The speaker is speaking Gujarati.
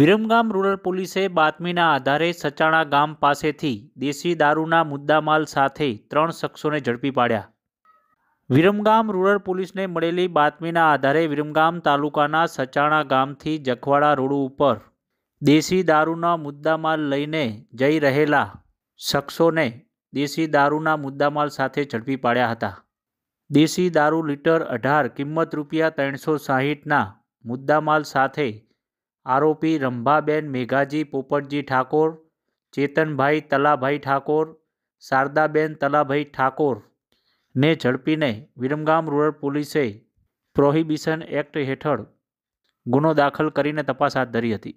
વિરમગામ રૂરલ પોલીસે બાતમીના આધારે સચાણા ગામ પાસેથી દેશી દારૂના મુદ્દામાલ સાથે ત્રણ શખ્સોને ઝડપી પાડ્યા વિરમગામ રૂરલ પોલીસને મળેલી બાતમીના આધારે વિરમગામ તાલુકાના સચાણા ગામથી જખવાડા રોડ ઉપર દેશી દારૂના મુદ્દામાલ લઈને જઈ રહેલા શખ્સોને દેશી દારૂના મુદ્દામાલ સાથે ઝડપી પાડ્યા હતા દેશી દારૂ લીટર અઢાર કિંમત રૂપિયા ત્રણસો સાહીઠના મુદ્દામાલ સાથે આરોપી રંભાબેન મેઘાજી પોપટજી ઠાકોર ચેતનભાઈ તલાભાઈ ઠાકોર શારદાબેન તલાભાઈ ઠાકોરને ઝડપીને વિરમગામ રૂરલ પોલીસે પ્રોહિબિશન એક્ટ હેઠળ ગુનો દાખલ કરીને તપાસ હાથ ધરી હતી